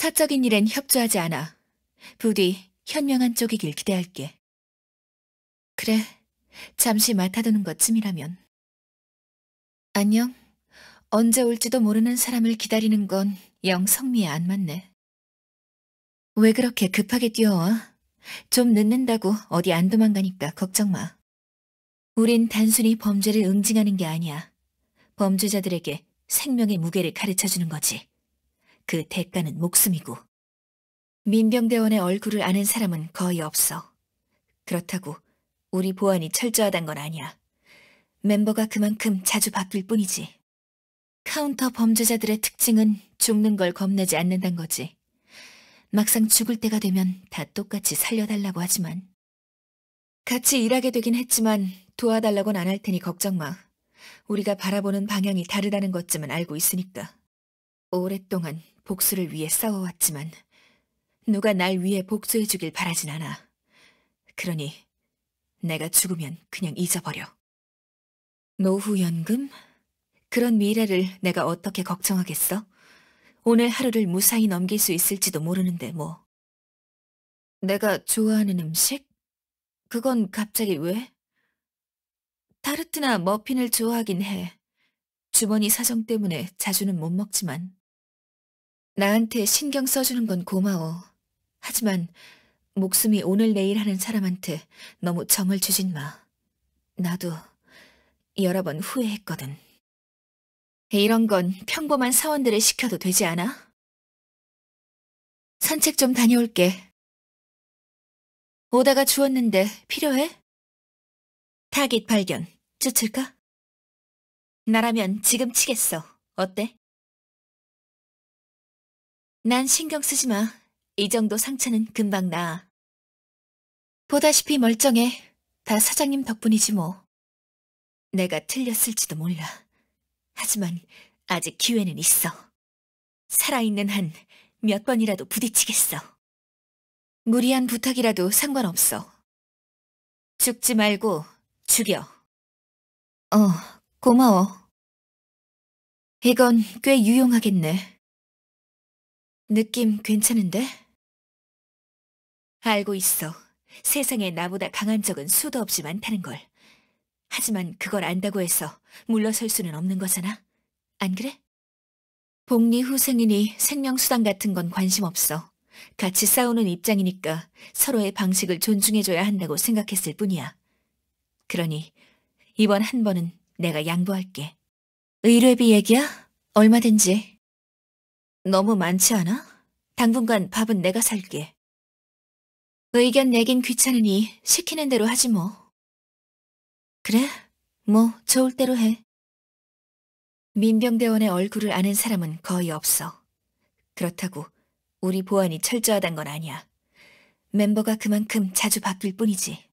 사적인 일엔 협조하지 않아. 부디 현명한 쪽이길 기대할게. 그래, 잠시 맡아두는 것쯤이라면. 안녕. 언제 올지도 모르는 사람을 기다리는 건 영성미에 안 맞네. 왜 그렇게 급하게 뛰어와? 좀 늦는다고 어디 안 도망가니까 걱정 마. 우린 단순히 범죄를 응징하는 게 아니야. 범죄자들에게 생명의 무게를 가르쳐주는 거지. 그 대가는 목숨이고. 민병대원의 얼굴을 아는 사람은 거의 없어. 그렇다고 우리 보안이 철저하단 건 아니야. 멤버가 그만큼 자주 바뀔 뿐이지. 카운터 범죄자들의 특징은 죽는 걸 겁내지 않는단 거지. 막상 죽을 때가 되면 다 똑같이 살려달라고 하지만. 같이 일하게 되긴 했지만 도와달라곤 안할 테니 걱정 마. 우리가 바라보는 방향이 다르다는 것쯤은 알고 있으니까. 오랫동안 복수를 위해 싸워왔지만 누가 날 위해 복수해주길 바라진 않아. 그러니 내가 죽으면 그냥 잊어버려. 노후연금? 그런 미래를 내가 어떻게 걱정하겠어? 오늘 하루를 무사히 넘길 수 있을지도 모르는데 뭐. 내가 좋아하는 음식? 그건 갑자기 왜? 타르트나 머핀을 좋아하긴 해. 주머니 사정 때문에 자주는 못 먹지만. 나한테 신경 써주는 건 고마워. 하지만 목숨이 오늘 내일 하는 사람한테 너무 정을 주진 마. 나도 여러 번 후회했거든. 이런 건 평범한 사원들을 시켜도 되지 않아? 산책 좀 다녀올게. 오다가 주웠는데 필요해? 타깃 발견. 쫓을까? 나라면 지금 치겠어. 어때? 난 신경 쓰지 마. 이 정도 상처는 금방 나아. 보다시피 멀쩡해. 다 사장님 덕분이지 뭐. 내가 틀렸을지도 몰라. 하지만 아직 기회는 있어. 살아있는 한 몇 번이라도 부딪히겠어. 무리한 부탁이라도 상관없어. 죽지 말고 죽여. 어, 고마워. 이건 꽤 유용하겠네. 느낌 괜찮은데? 알고 있어. 세상에 나보다 강한 적은 수도 없이 많다는 걸. 하지만 그걸 안다고 해서 물러설 수는 없는 거잖아. 안 그래? 복리 후생이니 생명수당 같은 건 관심 없어. 같이 싸우는 입장이니까 서로의 방식을 존중해줘야 한다고 생각했을 뿐이야. 그러니 이번 한 번은 내가 양보할게. 의뢰비 얘기야? 얼마든지. 너무 많지 않아? 당분간 밥은 내가 살게. 의견 내긴 귀찮으니 시키는 대로 하지 뭐. 그래, 뭐 좋을 대로 해. 민병대원의 얼굴을 아는 사람은 거의 없어. 그렇다고 우리 보안이 철저하단 건 아니야. 멤버가 그만큼 자주 바뀔 뿐이지.